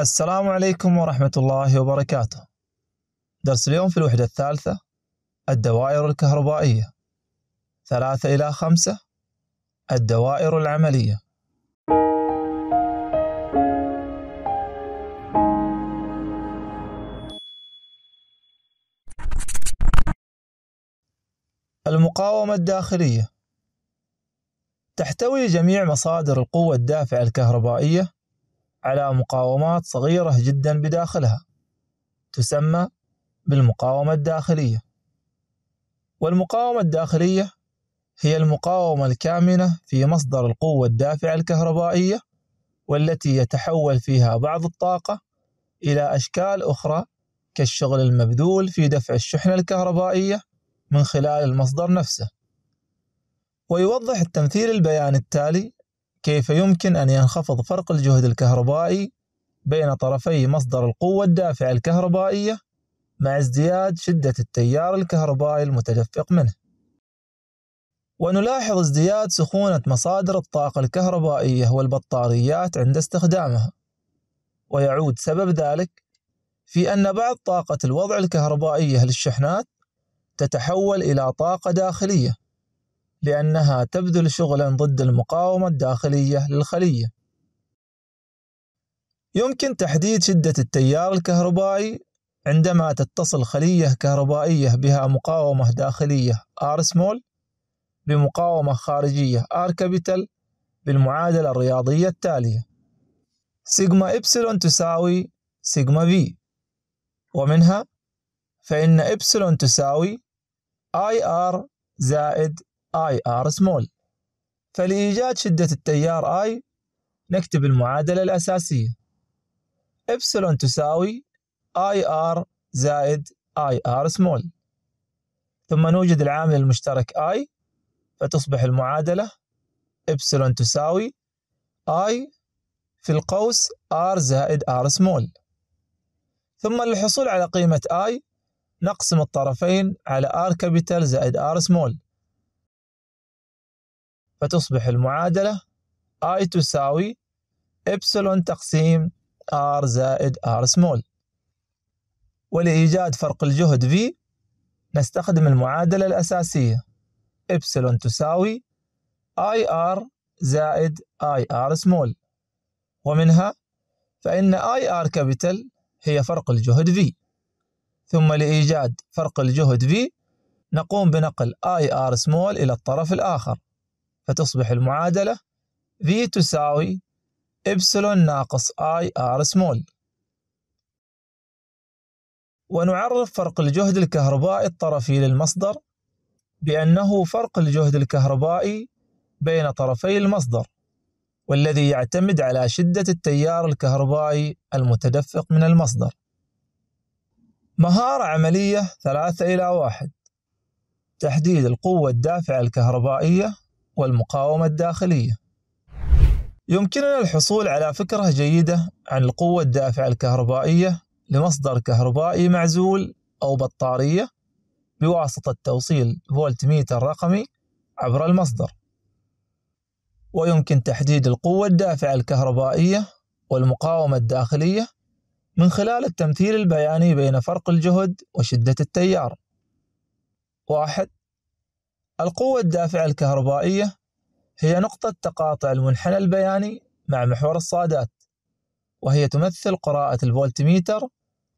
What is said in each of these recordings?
السلام عليكم ورحمة الله وبركاته. درس اليوم في الوحدة الثالثة الدوائر الكهربائية ثلاثة إلى خمسة الدوائر العملية المقاومة الداخلية تحتوي جميع مصادر القوة الدافعة الكهربائية على مقاومات صغيرة جدا بداخلها تسمى بالمقاومة الداخلية والمقاومة الداخلية هي المقاومة الكامنة في مصدر القوة الدافعة الكهربائية والتي يتحول فيها بعض الطاقة إلى أشكال أخرى كالشغل المبذول في دفع الشحنة الكهربائية من خلال المصدر نفسه ويوضح التمثيل البيان التالي كيف يمكن أن ينخفض فرق الجهد الكهربائي بين طرفي مصدر القوة الدافعة الكهربائية مع ازدياد شدة التيار الكهربائي المتدفق منه ونلاحظ ازدياد سخونة مصادر الطاقة الكهربائية والبطاريات عند استخدامها ويعود سبب ذلك في أن بعض طاقة الوضع الكهربائية للشحنات تتحول إلى طاقة داخلية لأنها تبذل شغلا ضد المقاومة الداخلية للخلية. يمكن تحديد شدة التيار الكهربائي عندما تتصل خلية كهربائية بها مقاومة داخلية R small بمقاومة خارجية R capital بالمعادلة الرياضية التالية سيجما إبسلون تساوي سيجما V ومنها فإن إبسلون تساوي IR زائد اي ار سمول فلإيجاد شدة التيار اي نكتب المعادلة الأساسية إبسلون تساوي اي ار زائد اي ار سمول ثم نوجد العامل المشترك اي فتصبح المعادلة إبسلون تساوي اي في القوس ار زائد ار سمول ثم للحصول على قيمة i نقسم الطرفين على r كابيتال زائد r سمول فتصبح المعادلة I تساوي إبسلون تقسيم R زائد R small ولإيجاد فرق الجهد V نستخدم المعادلة الأساسية إبسلون تساوي IR زائد IR small ومنها فإن IR capital هي فرق الجهد V ثم لإيجاد فرق الجهد V نقوم بنقل IR small إلى الطرف الآخر فتصبح المعادلة V تساوي إبسلون ناقص I R سمول ونعرف فرق الجهد الكهربائي الطرفي للمصدر بأنه فرق الجهد الكهربائي بين طرفي المصدر والذي يعتمد على شدة التيار الكهربائي المتدفق من المصدر مهارة عملية ثلاثة إلى واحد تحديد القوة الدافعة الكهربائية والمقاومة الداخلية. يمكننا الحصول على فكرة جيدة عن القوة الدافعة الكهربائية لمصدر كهربائي معزول أو بطارية بواسطة توصيل فولت ميتر رقمي عبر المصدر. ويمكن تحديد القوة الدافعة الكهربائية والمقاومة الداخلية من خلال التمثيل البياني بين فرق الجهد وشدة التيار. واحد القوة الدافعة الكهربائية هي نقطة تقاطع المنحنى البياني مع محور الصادات وهي تمثل قراءة الفولتميتر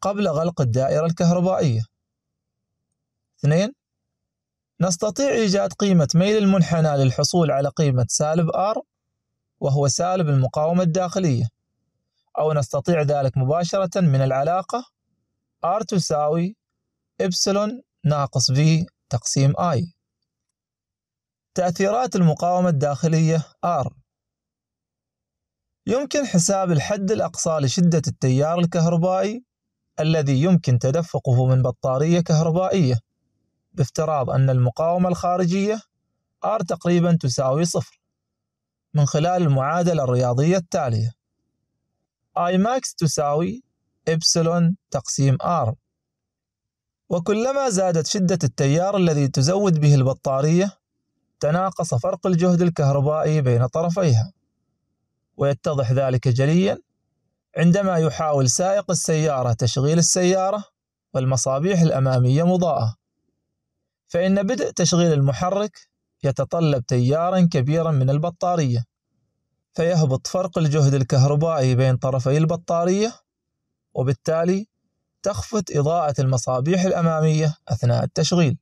قبل غلق الدائرة الكهربائية. اثنين نستطيع إيجاد قيمة ميل المنحنى للحصول على قيمة سالب R وهو سالب المقاومة الداخلية أو نستطيع ذلك مباشرة من العلاقة R تساوي إبسلون ناقص V تقسيم I تأثيرات المقاومة الداخلية R يمكن حساب الحد الأقصى لشدة التيار الكهربائي الذي يمكن تدفقه من بطارية كهربائية بافتراض أن المقاومة الخارجية R تقريبا تساوي صفر من خلال المعادلة الرياضية التالية I max تساوي إبسلون تقسيم R وكلما زادت شدة التيار الذي تزود به البطارية تناقص فرق الجهد الكهربائي بين طرفيها ويتضح ذلك جليا عندما يحاول سائق السيارة تشغيل السيارة والمصابيح الأمامية مضاءة فإن بدء تشغيل المحرك يتطلب تيارا كبيرا من البطارية فيهبط فرق الجهد الكهربائي بين طرفي البطارية وبالتالي تخفت إضاءة المصابيح الأمامية أثناء التشغيل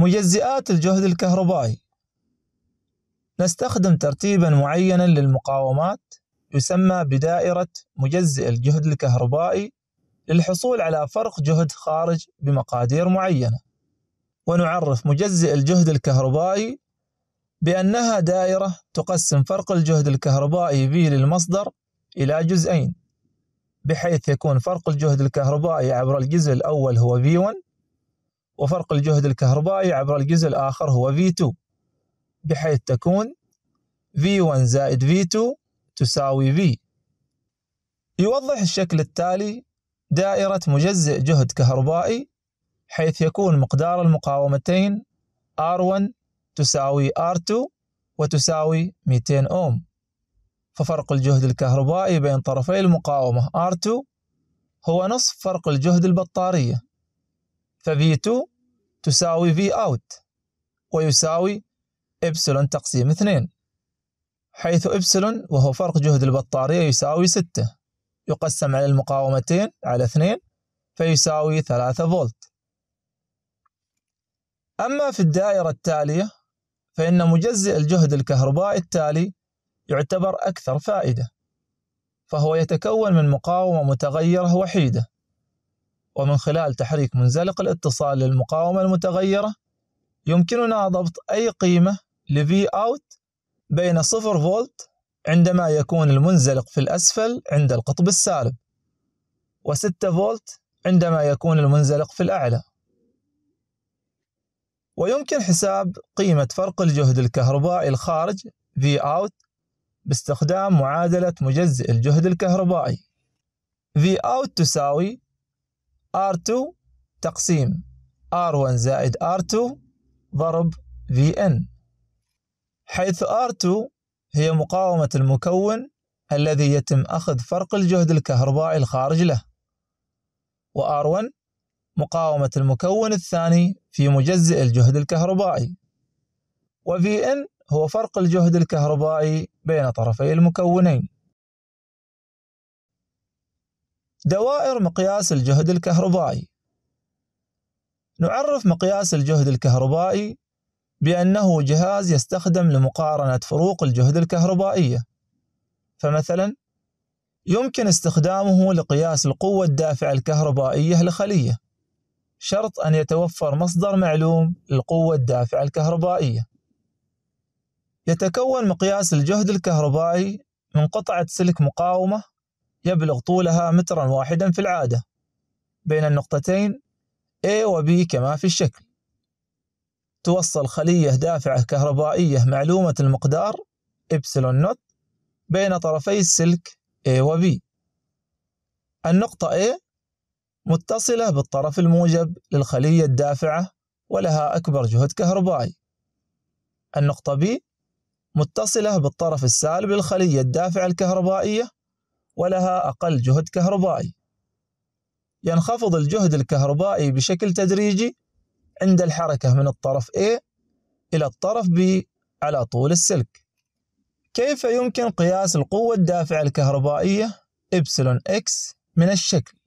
مجزئات الجهد الكهربائي نستخدم ترتيبا معينا للمقاومات يسمى بدائرة مجزئ الجهد الكهربائي للحصول على فرق جهد خارج بمقادير معينة ونعرف مجزئ الجهد الكهربائي بأنها دائرة تقسم فرق الجهد الكهربائي V للمصدر إلى جزئين بحيث يكون فرق الجهد الكهربائي عبر الجزء الأول هو V1 وفرق الجهد الكهربائي عبر الجزء الآخر هو V2 بحيث تكون V1 زائد V2 تساوي V يوضح الشكل التالي دائرة مجزئ جهد كهربائي حيث يكون مقدار المقاومتين R1 تساوي R2 وتساوي 200 أوم ففرق الجهد الكهربائي بين طرفي المقاومة R2 هو نصف فرق الجهد البطارية فبي 2 تساوي في اوت ويساوي إبسلون تقسيم 2 حيث إبسلون وهو فرق جهد البطارية يساوي 6 يقسم على المقاومتين على 2 فيساوي 3 فولت أما في الدائرة التالية فإن مجزئ الجهد الكهربائي التالي يعتبر أكثر فائدة فهو يتكون من مقاومة متغيرة وحيدة ومن خلال تحريك منزلق الاتصال للمقاومة المتغيرة يمكننا ضبط أي قيمة لـ Vout بين 0 فولت عندما يكون المنزلق في الأسفل عند القطب السالب و6 فولت عندما يكون المنزلق في الأعلى ويمكن حساب قيمة فرق الجهد الكهربائي الخارج Vout باستخدام معادلة مجزئ الجهد الكهربائي Vout تساوي R2 تقسيم R1 زائد R2 ضرب Vn حيث R2 هي مقاومة المكون الذي يتم أخذ فرق الجهد الكهربائي الخارج له و r 1 مقاومة المكون الثاني في مجزئ الجهد الكهربائي و Vn هو فرق الجهد الكهربائي بين طرفي المكونين دوائر مقياس الجهد الكهربائي نعرف مقياس الجهد الكهربائي بأنه جهاز يستخدم لمقارنة فروق الجهد الكهربائية فمثلا يمكن استخدامه لقياس القوة الدافعة الكهربائية لخلية شرط أن يتوفر مصدر معلوم للقوة الدافعة الكهربائية يتكون مقياس الجهد الكهربائي من قطعة سلك مقاومة يبلغ طولها مترا واحدا في العادة بين النقطتين A و B كما في الشكل توصل خلية دافعة كهربائية معلومة المقدار إبسلون نوت بين طرفي السلك A و B النقطة A متصلة بالطرف الموجب للخلية الدافعة ولها أكبر جهد كهربائي النقطة B متصلة بالطرف السالب للخلية الدافعة الكهربائية ولها أقل جهد كهربائي ينخفض الجهد الكهربائي بشكل تدريجي عند الحركة من الطرف A إلى الطرف B على طول السلك كيف يمكن قياس القوة الدافعة الكهربائية إبسلون إكس من الشكل؟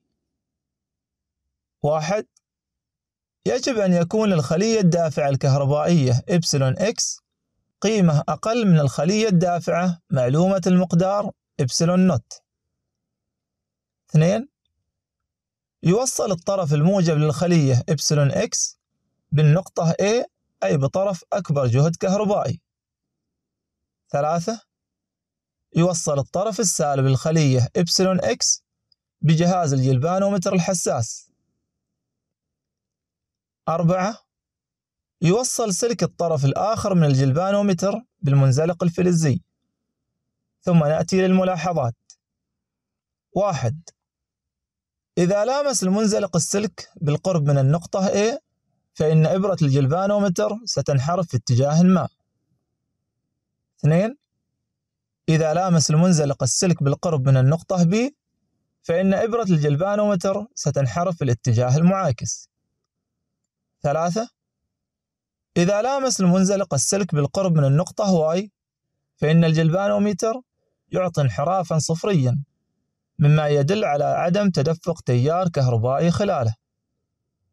واحد يجب أن يكون الخلية الدافعة الكهربائية إبسلون إكس قيمة أقل من الخلية الدافعة معلومة المقدار إبسلون نوت اثنين يوصل الطرف الموجب للخلية إبسلون إكس بالنقطة A أي بطرف أكبر جهد كهربائي ثلاثة يوصل الطرف السالب للخلية إبسلون إكس بجهاز الجلبانومتر الحساس أربعة يوصل سلك الطرف الآخر من الجلبانومتر بالمنزلق الفلزي ثم نأتي للملاحظات واحد إذا لامس المنزلق السلك بالقرب من النقطة A فإن إبرة الجلفانومتر ستنحرف في اتجاه ما. اثنين إذا لامس المنزلق السلك بالقرب من النقطة B فإن إبرة الجلفانومتر ستنحرف في الاتجاه المعاكس. ثلاثة إذا لامس المنزلق السلك بالقرب من النقطة Y فإن الجلفانومتر يعطي انحرافا صفريا مما يدل على عدم تدفق تيار كهربائي خلاله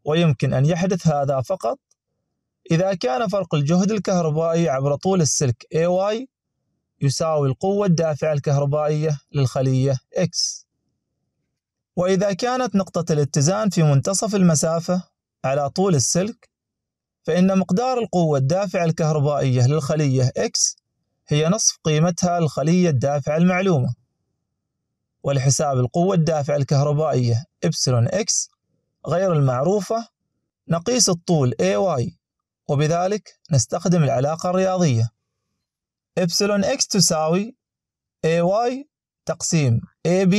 ويمكن أن يحدث هذا فقط إذا كان فرق الجهد الكهربائي عبر طول السلك AY يساوي القوة الدافعة الكهربائية للخلية X وإذا كانت نقطة الاتزان في منتصف المسافة على طول السلك فإن مقدار القوة الدافعة الكهربائية للخلية X هي نصف قيمتها للخلية الدافعة المعلومة ولحساب القوة الدافعة الكهربائية إبسلون إكس غير المعروفة نقيس الطول AY وبذلك نستخدم العلاقة الرياضية إبسلون إكس تساوي AY تقسيم AB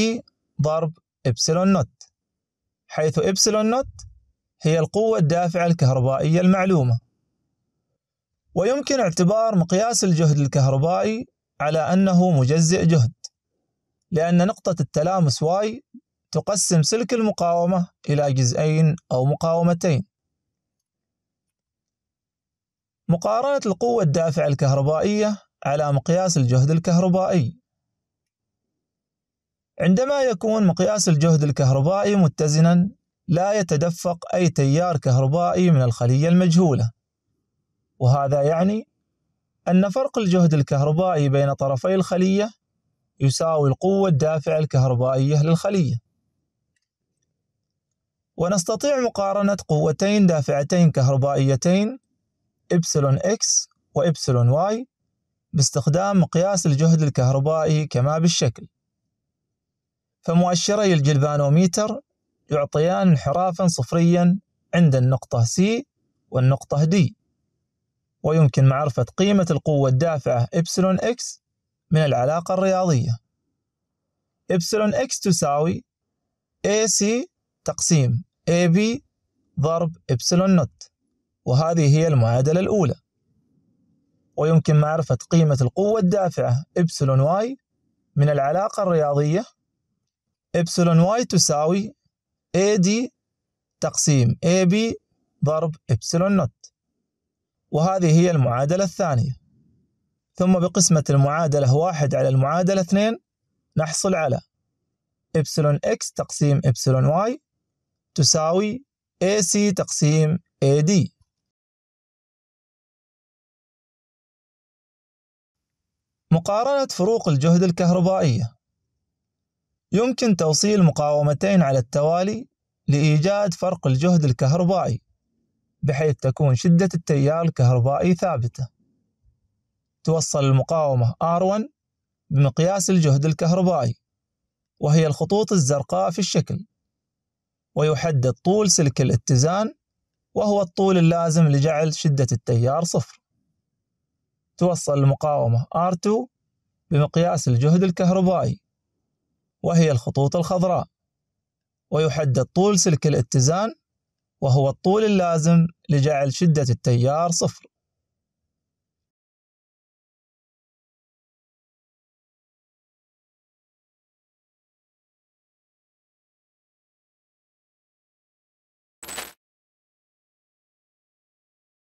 ضرب إبسلون نوت حيث إبسلون نوت هي القوة الدافعة الكهربائية المعلومة ويمكن اعتبار مقياس الجهد الكهربائي على أنه مجزئ جهد لأن نقطة التلامس واي تقسم سلك المقاومة إلى جزئين أو مقاومتين مقارنة القوة الدافعة الكهربائية على مقياس الجهد الكهربائي عندما يكون مقياس الجهد الكهربائي متزنا لا يتدفق أي تيار كهربائي من الخلية المجهولة وهذا يعني أن فرق الجهد الكهربائي بين طرفي الخلية يساوي القوة الدافعة الكهربائية للخلية ونستطيع مقارنة قوتين دافعتين كهربائيتين إبسلون إكس وإبسلون واي باستخدام مقياس الجهد الكهربائي كما بالشكل فمؤشري الجلفانوميتر يعطيان انحرافا صفريا عند النقطة C والنقطة D ويمكن معرفة قيمة القوة الدافعة إبسلون إكس من العلاقة الرياضية إبسلون إكس تساوي AC تقسيم AB ضرب إبسلون نوت وهذه هي المعادلة الأولى ويمكن معرفة قيمة القوة الدافعة إبسلون واي من العلاقة الرياضية إبسلون واي تساوي AD تقسيم AB ضرب إبسلون نوت وهذه هي المعادلة الثانية ثم بقسمة المعادلة واحد على المعادلة اثنين نحصل على إبسلون إكس تقسيم إبسلون واي تساوي AC تقسيم AD مقارنة فروق الجهد الكهربائية يمكن توصيل مقاومتين على التوالي لإيجاد فرق الجهد الكهربائي بحيث تكون شدة التيار الكهربائي ثابتة توصل المقاومة R1 بمقياس الجهد الكهربائي وهي الخطوط الزرقاء في الشكل ويحدد طول سلك الاتزان وهو الطول اللازم لجعل شدة التيار صفر توصل المقاومة R2 بمقياس الجهد الكهربائي وهي الخطوط الخضراء ويحدد طول سلك الاتزان وهو الطول اللازم لجعل شدة التيار صفر